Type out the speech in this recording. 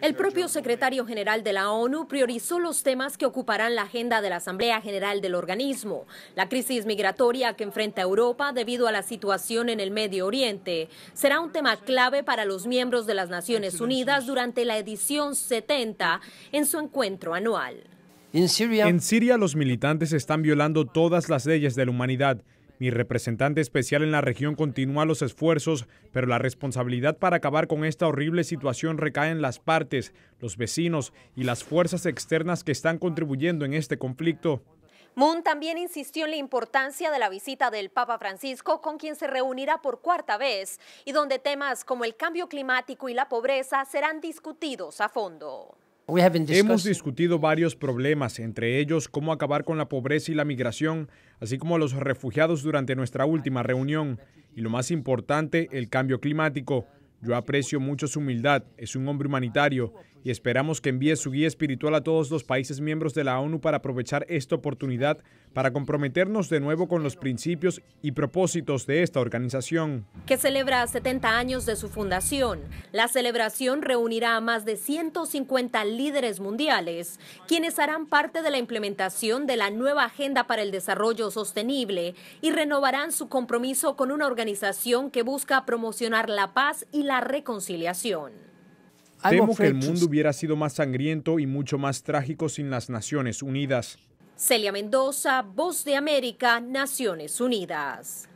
El propio secretario general de la ONU priorizó los temas que ocuparán la agenda de la Asamblea General del organismo, la crisis migratoria que enfrenta Europa debido a la situación en el Medio Oriente. Será un tema clave para los miembros de las Naciones Unidas durante la edición 70 en su encuentro anual. En Siria, los militantes están violando todas las leyes de la humanidad mi representante especial en la región continúa los esfuerzos, pero la responsabilidad para acabar con esta horrible situación recae en las partes, los vecinos y las fuerzas externas que están contribuyendo en este conflicto. Moon también insistió en la importancia de la visita del Papa Francisco, con quien se reunirá por cuarta vez, y donde temas como el cambio climático y la pobreza serán discutidos a fondo. Hemos discutido varios problemas, entre ellos cómo acabar con la pobreza y la migración, así como los refugiados durante nuestra última reunión, y lo más importante, el cambio climático. Yo aprecio mucho su humildad, es un hombre humanitario y esperamos que envíe su guía espiritual a todos los países miembros de la ONU para aprovechar esta oportunidad para comprometernos de nuevo con los principios y propósitos de esta organización. Que celebra 70 años de su fundación, la celebración reunirá a más de 150 líderes mundiales, quienes harán parte de la implementación de la nueva Agenda para el Desarrollo Sostenible y renovarán su compromiso con una organización que busca promocionar la paz y la reconciliación. Temo que el mundo hubiera sido más sangriento y mucho más trágico sin las Naciones Unidas. Celia Mendoza, Voz de América, Naciones Unidas.